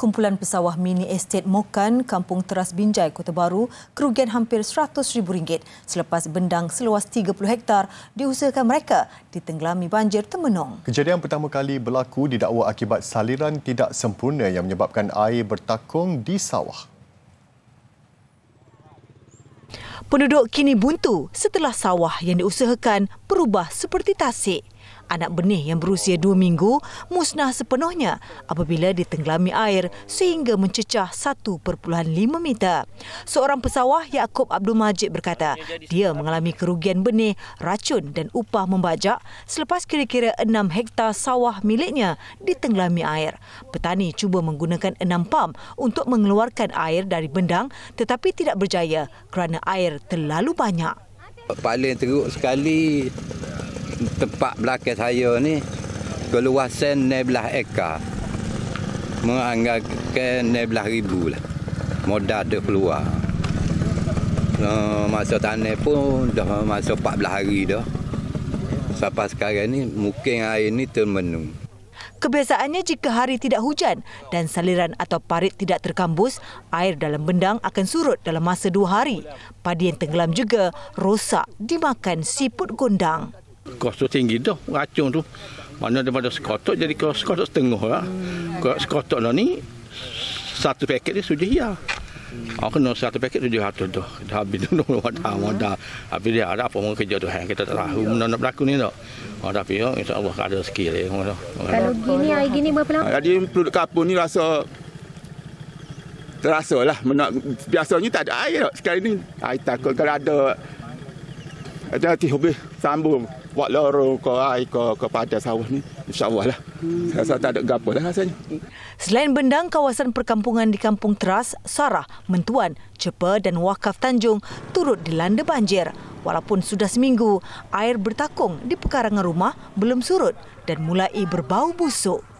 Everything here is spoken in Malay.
Kumpulan pesawah mini estate Mokan, Kampung Teras Binjai, Kota Baru, kerugian hampir rm ringgit selepas bendang seluas 30 hektar diusahakan mereka ditenggelami banjir temenung. Kejadian pertama kali berlaku didakwa akibat saliran tidak sempurna yang menyebabkan air bertakung di sawah. Penduduk kini buntu setelah sawah yang diusahakan berubah seperti tasik anak benih yang berusia dua minggu musnah sepenuhnya apabila ditenggelami air sehingga mencecah 1.5 meter. Seorang pesawah Yaakob Abdul Majid berkata, dia mengalami kerugian benih, racun dan upah membajak selepas kira-kira 6 hektar sawah miliknya ditenggelami air. Petani cuba menggunakan enam pam untuk mengeluarkan air dari bendang tetapi tidak berjaya kerana air terlalu banyak. Paling teruk sekali tempat belakang saya ni keluasan nebelah eka menganggarkan nebelah ribu lah modal dia keluar no, masa tanah pun dah masa 14 hari dah sampai sekarang ni mungkin air ni termenung Kebiasaannya jika hari tidak hujan dan saliran atau parit tidak terkambus, air dalam bendang akan surut dalam masa dua hari. Padi yang tenggelam juga rosak dimakan siput gondang kos tu tinggi dah racun tu mana daripada sekotok jadi kos sekotok setengah lah hmm. kos sekotok lah ni satu paket ni sudah ya aku kena satu paket tujuh ratus tu dah habis tu dah modal modal habis dia ada apa mau kerja tu kita tak tahu mana ya. nak berlaku ni tak oh, tapi ya oh, insyaAllah ada sikit kalau gini air gini berapa lama? jadi penduduk kapur ni rasa terasa lah biasanya tak ada air tak sekarang ni air takut kalau ada ada hati hobi sambung buat loro ke ai ke kepada sawah ni insyaallah lah hmm. saya tak ada gapo rasanya selain bendang kawasan perkampungan di kampung teras sarah mentuan cepa dan wakaf tanjung turut dilanda banjir walaupun sudah seminggu air bertakung di pekarangan rumah belum surut dan mulai berbau busuk